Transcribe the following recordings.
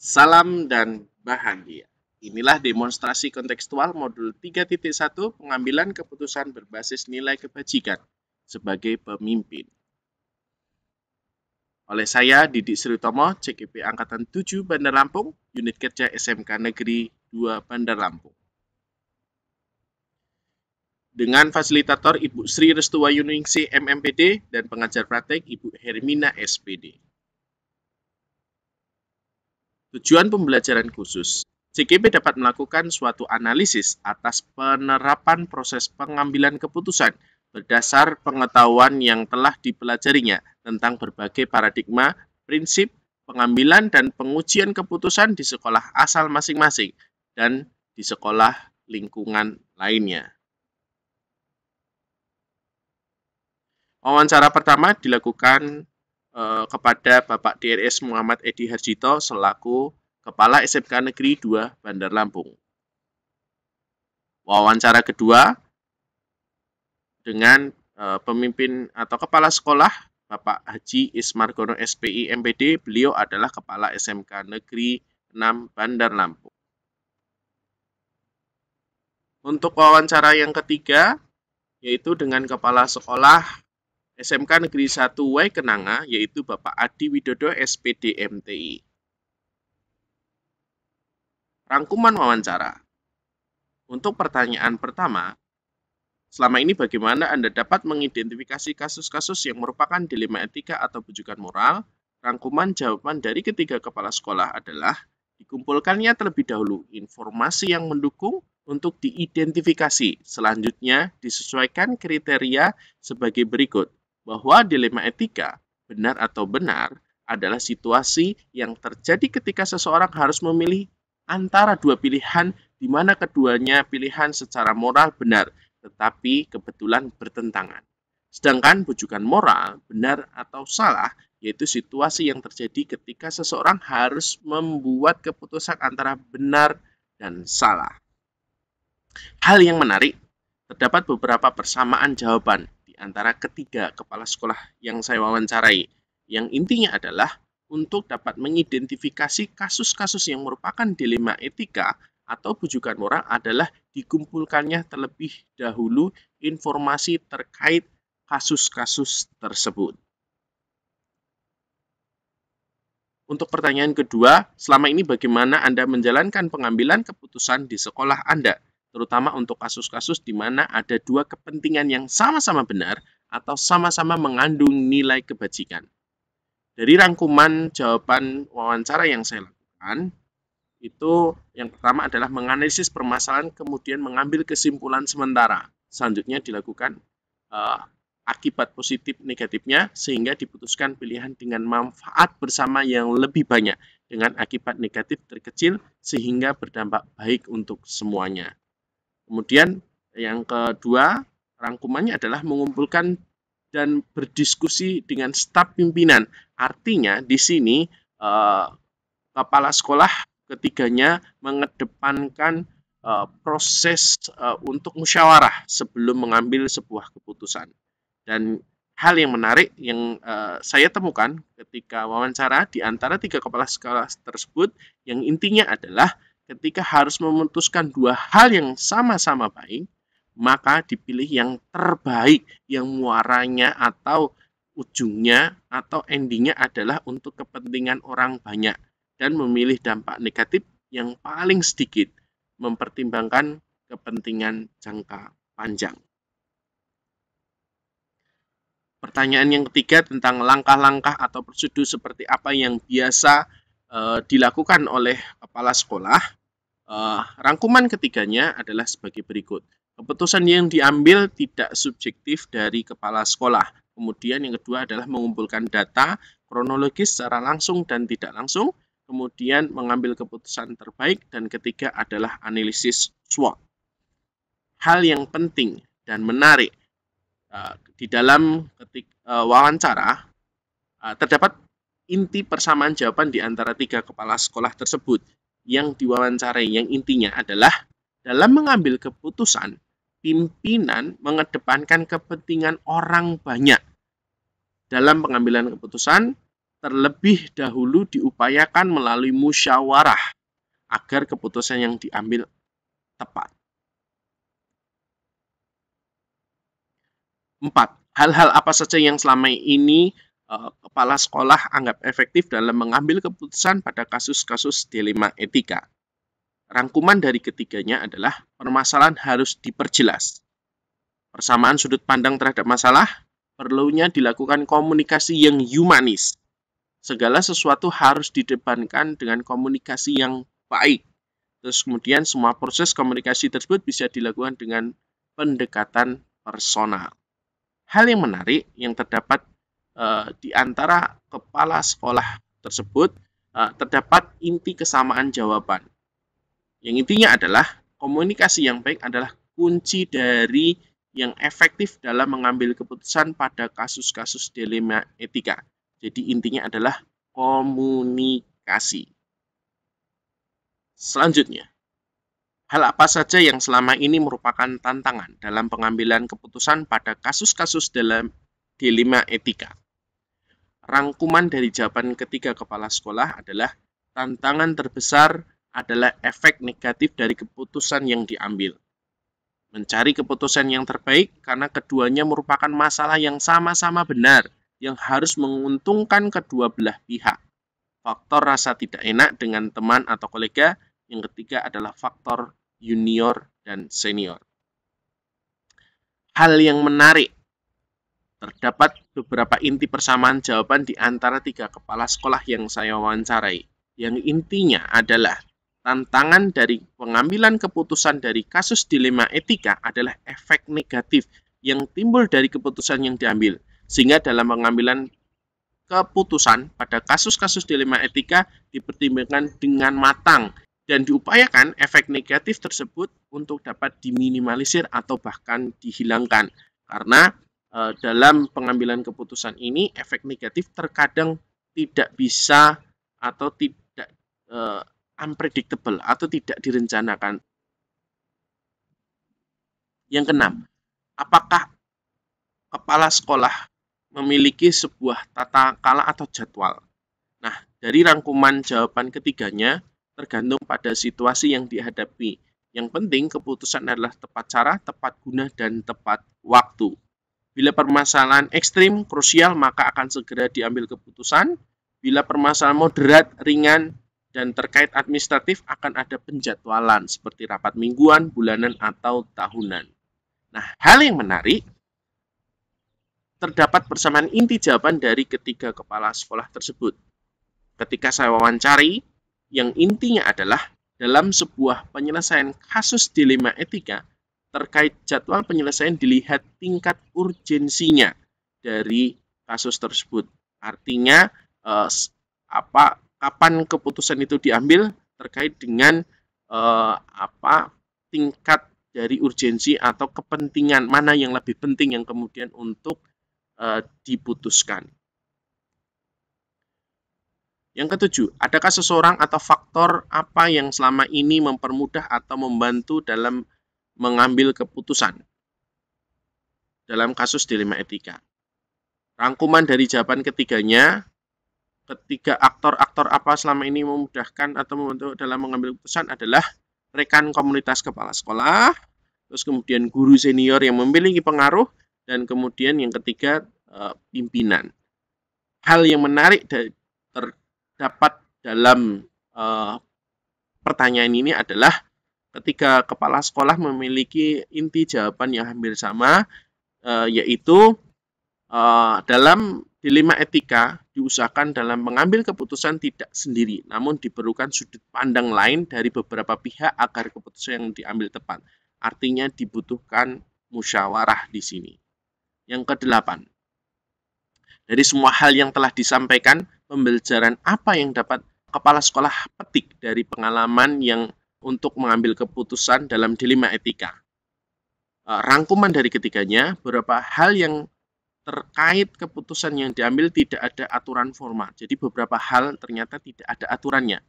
Salam dan bahagia. Inilah demonstrasi kontekstual modul 3.1 pengambilan keputusan berbasis nilai kebajikan sebagai pemimpin. Oleh saya Didik Sritomo, CKP Angkatan 7 Bandar Lampung, Unit Kerja SMK Negeri 2 Bandar Lampung. Dengan fasilitator Ibu Sri Restuwayuningsi MMPD dan pengajar praktek Ibu Hermina SPD. Tujuan pembelajaran khusus CGP dapat melakukan suatu analisis atas penerapan proses pengambilan keputusan berdasar pengetahuan yang telah dipelajarinya tentang berbagai paradigma, prinsip, pengambilan, dan pengujian keputusan di sekolah asal masing-masing dan di sekolah lingkungan lainnya. Wawancara pertama dilakukan Eh, kepada Bapak DRS Muhammad Edi Harjito selaku Kepala SMK Negeri 2 Bandar Lampung. Wawancara kedua dengan eh, pemimpin atau kepala sekolah Bapak Haji Ismargono SPI MPD, beliau adalah Kepala SMK Negeri 6 Bandar Lampung. Untuk wawancara yang ketiga, yaitu dengan Kepala Sekolah SMK Negeri 1 Wai Kenanga yaitu Bapak Adi Widodo SPD MTI. Rangkuman wawancara. Untuk pertanyaan pertama, selama ini bagaimana Anda dapat mengidentifikasi kasus-kasus yang merupakan dilema etika atau bujukan moral? Rangkuman jawaban dari ketiga kepala sekolah adalah dikumpulkannya terlebih dahulu informasi yang mendukung untuk diidentifikasi. Selanjutnya disesuaikan kriteria sebagai berikut bahwa dilema etika, benar atau benar, adalah situasi yang terjadi ketika seseorang harus memilih antara dua pilihan di mana keduanya pilihan secara moral benar, tetapi kebetulan bertentangan. Sedangkan bujukan moral, benar atau salah, yaitu situasi yang terjadi ketika seseorang harus membuat keputusan antara benar dan salah. Hal yang menarik, terdapat beberapa persamaan jawaban antara ketiga kepala sekolah yang saya wawancarai, yang intinya adalah untuk dapat mengidentifikasi kasus-kasus yang merupakan dilema etika atau bujukan moral adalah dikumpulkannya terlebih dahulu informasi terkait kasus-kasus tersebut. Untuk pertanyaan kedua, selama ini bagaimana Anda menjalankan pengambilan keputusan di sekolah Anda? terutama untuk kasus-kasus di mana ada dua kepentingan yang sama-sama benar atau sama-sama mengandung nilai kebajikan. Dari rangkuman jawaban wawancara yang saya lakukan, itu yang pertama adalah menganalisis permasalahan kemudian mengambil kesimpulan sementara. Selanjutnya dilakukan uh, akibat positif negatifnya sehingga diputuskan pilihan dengan manfaat bersama yang lebih banyak dengan akibat negatif terkecil sehingga berdampak baik untuk semuanya. Kemudian yang kedua, rangkumannya adalah mengumpulkan dan berdiskusi dengan staf pimpinan. Artinya di sini eh, kepala sekolah ketiganya mengedepankan eh, proses eh, untuk musyawarah sebelum mengambil sebuah keputusan. Dan hal yang menarik yang saya temukan ketika wawancara di antara tiga kepala sekolah tersebut yang intinya adalah ketika harus memutuskan dua hal yang sama-sama baik, maka dipilih yang terbaik, yang muaranya atau ujungnya atau endingnya adalah untuk kepentingan orang banyak dan memilih dampak negatif yang paling sedikit mempertimbangkan kepentingan jangka panjang. Pertanyaan yang ketiga tentang langkah-langkah atau prosedur seperti apa yang biasa e, dilakukan oleh kepala sekolah. Uh, rangkuman ketiganya adalah sebagai berikut. Keputusan yang diambil tidak subjektif dari kepala sekolah. Kemudian yang kedua adalah mengumpulkan data kronologis secara langsung dan tidak langsung. Kemudian mengambil keputusan terbaik. Dan ketiga adalah analisis SWOT. Hal yang penting dan menarik. Uh, di dalam ketik, uh, wawancara, terdapat inti persamaan jawaban di antara tiga kepala sekolah tersebut yang diwawancarai yang intinya adalah dalam mengambil keputusan pimpinan mengedepankan kepentingan orang banyak dalam pengambilan keputusan terlebih dahulu diupayakan melalui musyawarah agar keputusan yang diambil tepat. 4. Hal-hal apa saja yang selama ini Eh, kepala sekolah anggap efektif dalam mengambil keputusan pada kasus-kasus dilema etika. Rangkuman dari ketiganya adalah permasalahan harus diperjelas. Persamaan sudut pandang terhadap masalah perlunya dilakukan komunikasi yang humanis. Segala sesuatu harus didepankan dengan komunikasi yang baik. Terus kemudian semua proses komunikasi tersebut bisa dilakukan dengan pendekatan personal. Hal yang menarik yang terdapat Eh, di antara kepala sekolah tersebut eh, terdapat inti kesamaan jawaban. Yang intinya adalah komunikasi yang baik adalah kunci dari yang efektif dalam mengambil keputusan pada kasus-kasus dilema etika. Jadi intinya adalah komunikasi. Selanjutnya, hal apa saja yang selama ini merupakan tantangan dalam pengambilan keputusan pada kasus-kasus dalam dilema etika? Rangkuman dari jawaban ketiga kepala sekolah adalah tantangan terbesar adalah efek negatif dari keputusan yang diambil. Mencari keputusan yang terbaik karena keduanya merupakan masalah yang sama-sama benar, yang harus menguntungkan kedua belah pihak. Faktor rasa tidak enak dengan teman atau kolega, yang ketiga adalah faktor junior dan senior. Hal yang menarik Terdapat beberapa inti persamaan jawaban di antara tiga kepala sekolah yang saya wawancarai, yang intinya adalah tantangan dari pengambilan keputusan dari kasus dilema etika adalah efek negatif yang timbul dari keputusan yang diambil, sehingga dalam pengambilan keputusan pada kasus-kasus dilema etika dipertimbangkan dengan matang dan diupayakan efek negatif tersebut untuk dapat diminimalisir atau bahkan dihilangkan. Karena Eh, dalam pengambilan keputusan ini efek negatif terkadang tidak bisa atau tidak uh, unpredictable atau tidak direncanakan. Yang keenam, apakah kepala sekolah memiliki sebuah tata kala atau jadwal? Nah, dari rangkuman jawaban ketiganya tergantung pada situasi yang dihadapi. Yang penting keputusan adalah tepat cara, tepat guna, dan tepat waktu. Bila permasalahan ekstrim, krusial, maka akan segera diambil keputusan. Bila permasalahan moderat, ringan, dan terkait administratif akan ada penjadwalan seperti rapat mingguan, bulanan, atau tahunan. Nah, hal yang menarik, terdapat persamaan inti jawaban dari ketiga kepala sekolah tersebut. Ketika saya wawancari, yang intinya adalah dalam sebuah penyelesaian kasus dilema etika, terkait jadwal penyelesaian dilihat tingkat urgensinya dari kasus tersebut. Artinya eh, apa kapan keputusan itu diambil terkait dengan eh, apa tingkat dari urgensi atau kepentingan mana yang lebih penting yang kemudian untuk eh, diputuskan. Yang ketujuh, adakah seseorang atau faktor apa yang selama ini mempermudah atau membantu dalam mengambil keputusan dalam kasus dilema etika. Rangkuman dari jawaban ketiganya, ketiga aktor-aktor apa selama ini memudahkan atau membantu dalam mengambil keputusan adalah rekan komunitas kepala sekolah, terus kemudian guru senior yang memiliki pengaruh, dan kemudian yang ketiga eh, pimpinan. Hal yang menarik terdapat dalam eh, pertanyaan ini adalah ketika kepala sekolah memiliki inti jawaban yang hampir sama, eh, yaitu e, dalam dilema etika diusahakan dalam mengambil keputusan tidak sendiri, namun diperlukan sudut pandang lain dari beberapa pihak agar keputusan yang diambil tepat. Artinya dibutuhkan musyawarah di sini. Yang kedelapan, dari semua hal yang telah disampaikan, pembelajaran apa yang dapat kepala sekolah petik dari pengalaman yang untuk mengambil keputusan dalam dilema etika. Eh, rangkuman dari ketiganya, beberapa hal yang terkait keputusan yang diambil tidak ada aturan formal. Jadi beberapa hal ternyata tidak ada aturannya.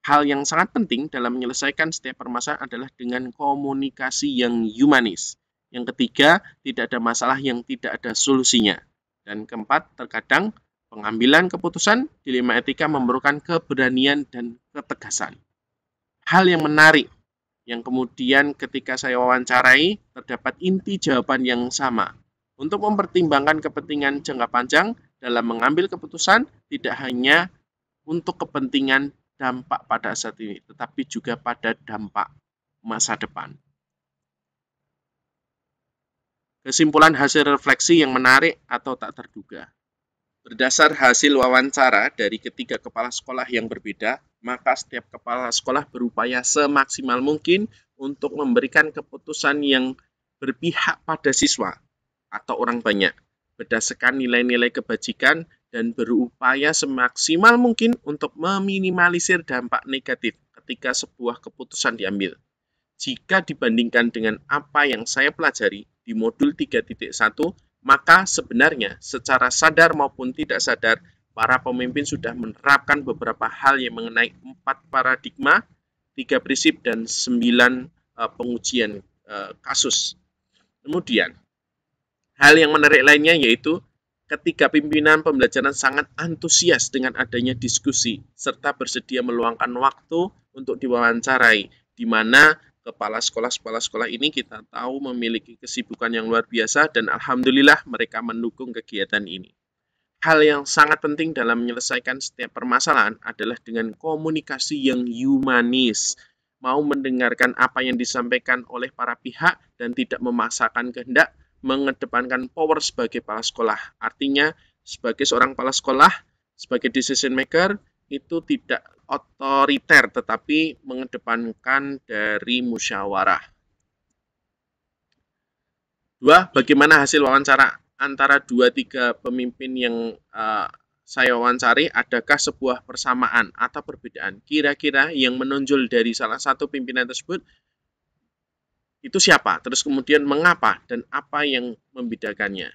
Hal yang sangat penting dalam menyelesaikan setiap permasalahan adalah dengan komunikasi yang humanis. Yang ketiga, tidak ada masalah yang tidak ada solusinya. Dan keempat, terkadang pengambilan keputusan dilema etika memerlukan keberanian dan ketegasan hal yang menarik yang kemudian ketika saya wawancarai terdapat inti jawaban yang sama. Untuk mempertimbangkan kepentingan jangka panjang dalam mengambil keputusan tidak hanya untuk kepentingan dampak pada saat ini, tetapi juga pada dampak masa depan. Kesimpulan hasil refleksi yang menarik atau tak terduga. Berdasar hasil wawancara dari ketiga kepala sekolah yang berbeda, maka setiap kepala sekolah berupaya semaksimal mungkin untuk memberikan keputusan yang berpihak pada siswa atau orang banyak, berdasarkan nilai-nilai kebajikan dan berupaya semaksimal mungkin untuk meminimalisir dampak negatif ketika sebuah keputusan diambil. Jika dibandingkan dengan apa yang saya pelajari di modul 3.1 maka sebenarnya secara sadar maupun tidak sadar, para pemimpin sudah menerapkan beberapa hal yang mengenai empat paradigma, tiga prinsip, dan sembilan eh, pengujian eh, kasus. Kemudian, hal yang menarik lainnya yaitu ketika pimpinan pembelajaran sangat antusias dengan adanya diskusi, serta bersedia meluangkan waktu untuk diwawancarai, di mana kepala sekolah-kepala sekolah ini kita tahu memiliki kesibukan yang luar biasa dan alhamdulillah mereka mendukung kegiatan ini. Hal yang sangat penting dalam menyelesaikan setiap permasalahan adalah dengan komunikasi yang humanis, mau mendengarkan apa yang disampaikan oleh para pihak dan tidak memaksakan kehendak, mengedepankan power sebagai kepala sekolah. Artinya, sebagai seorang kepala sekolah, sebagai decision maker, itu tidak otoriter tetapi mengedepankan dari musyawarah. Dua, bagaimana hasil wawancara antara dua tiga pemimpin yang uh, saya wawancari? Adakah sebuah persamaan atau perbedaan? Kira-kira yang menonjol dari salah satu pimpinan tersebut itu siapa? Terus kemudian mengapa dan apa yang membedakannya?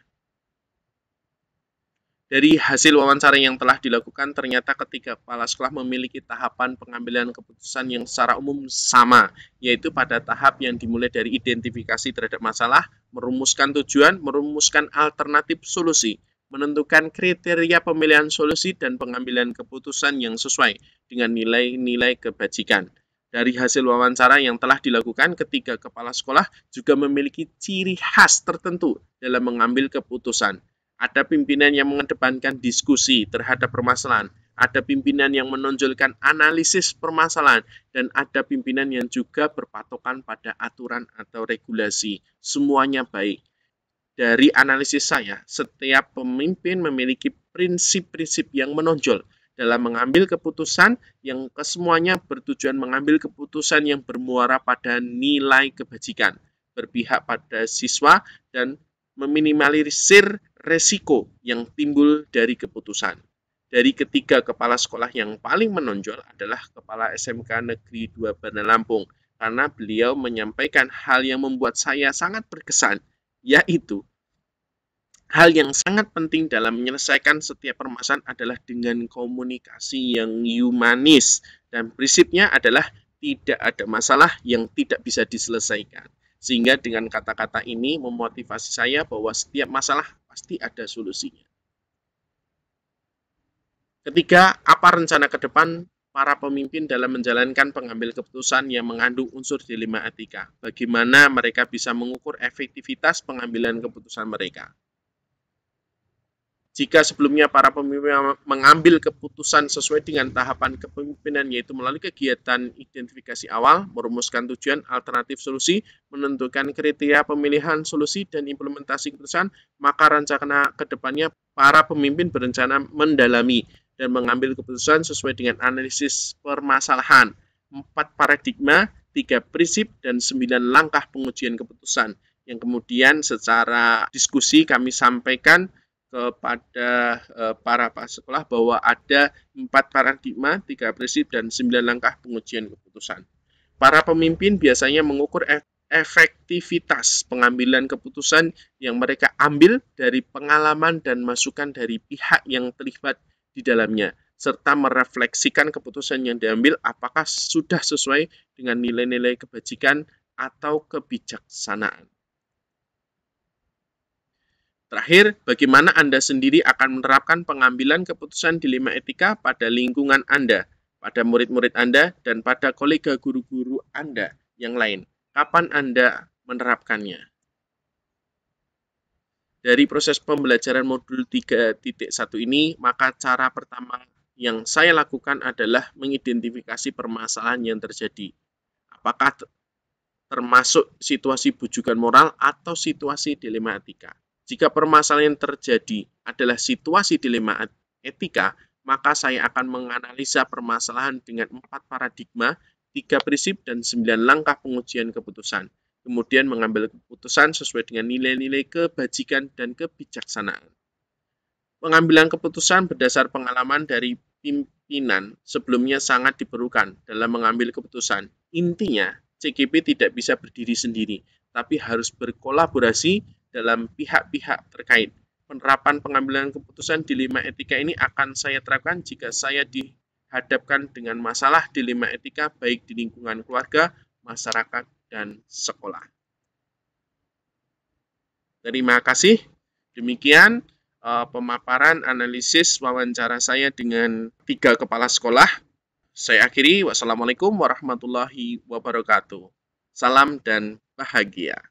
Dari hasil wawancara yang telah dilakukan, ternyata ketiga kepala sekolah memiliki tahapan pengambilan keputusan yang secara umum sama, yaitu pada tahap yang dimulai dari identifikasi terhadap masalah, merumuskan tujuan, merumuskan alternatif solusi, menentukan kriteria pemilihan solusi dan pengambilan keputusan yang sesuai dengan nilai-nilai kebajikan. Dari hasil wawancara yang telah dilakukan, ketiga kepala sekolah juga memiliki ciri khas tertentu dalam mengambil keputusan ada pimpinan yang mengedepankan diskusi terhadap permasalahan, ada pimpinan yang menonjolkan analisis permasalahan, dan ada pimpinan yang juga berpatokan pada aturan atau regulasi. Semuanya baik. Dari analisis saya, setiap pemimpin memiliki prinsip-prinsip yang menonjol dalam mengambil keputusan yang kesemuanya bertujuan mengambil keputusan yang bermuara pada nilai kebajikan, berpihak pada siswa, dan meminimalisir resiko yang timbul dari keputusan. Dari ketiga kepala sekolah yang paling menonjol adalah Kepala SMK Negeri 2 Bandar Lampung, karena beliau menyampaikan hal yang membuat saya sangat berkesan, yaitu hal yang sangat penting dalam menyelesaikan setiap permasalahan adalah dengan komunikasi yang humanis, dan prinsipnya adalah tidak ada masalah yang tidak bisa diselesaikan. Sehingga dengan kata-kata ini memotivasi saya bahwa setiap masalah Pasti ada solusinya. Ketiga, apa rencana ke depan para pemimpin dalam menjalankan pengambil keputusan yang mengandung unsur dilema etika? Bagaimana mereka bisa mengukur efektivitas pengambilan keputusan mereka? jika sebelumnya para pemimpin mengambil keputusan sesuai dengan tahapan kepemimpinan yaitu melalui kegiatan identifikasi awal, merumuskan tujuan alternatif solusi, menentukan kriteria pemilihan solusi dan implementasi keputusan, maka rencana kedepannya para pemimpin berencana mendalami dan mengambil keputusan sesuai dengan analisis permasalahan, empat paradigma, tiga prinsip, dan sembilan langkah pengujian keputusan yang kemudian secara diskusi kami sampaikan kepada eh, para pak sekolah bahwa ada empat paradigma, tiga prinsip, dan sembilan langkah pengujian keputusan. Para pemimpin biasanya mengukur e-, efektivitas pengambilan keputusan yang mereka ambil dari pengalaman dan masukan dari pihak yang terlibat di dalamnya, serta merefleksikan keputusan yang diambil apakah sudah sesuai dengan nilai-nilai kebajikan atau kebijaksanaan. Terakhir, bagaimana Anda sendiri akan menerapkan pengambilan keputusan dilema etika pada lingkungan Anda, pada murid-murid Anda, dan pada kolega guru-guru Anda yang lain? Kapan Anda menerapkannya? Dari proses pembelajaran modul 3.1 ini, maka cara pertama yang saya lakukan adalah mengidentifikasi permasalahan yang terjadi. Apakah termasuk situasi bujukan moral atau situasi dilema etika? Jika permasalahan yang terjadi adalah situasi dilema etika, maka saya akan menganalisa permasalahan dengan empat paradigma, tiga prinsip, dan sembilan langkah pengujian keputusan. Kemudian mengambil keputusan sesuai dengan nilai-nilai kebajikan dan kebijaksanaan. Pengambilan keputusan berdasar pengalaman dari pimpinan sebelumnya sangat diperlukan dalam mengambil keputusan. Intinya, CGP tidak bisa berdiri sendiri, tapi harus berkolaborasi dalam pihak-pihak terkait. Penerapan pengambilan keputusan dilema etika ini akan saya terapkan jika saya dihadapkan dengan masalah dilema etika baik di lingkungan keluarga, masyarakat, dan sekolah. Terima kasih. Demikian eh, pemaparan analisis wawancara saya dengan tiga kepala sekolah. Saya akhiri. Wassalamualaikum warahmatullahi wabarakatuh. Salam dan bahagia.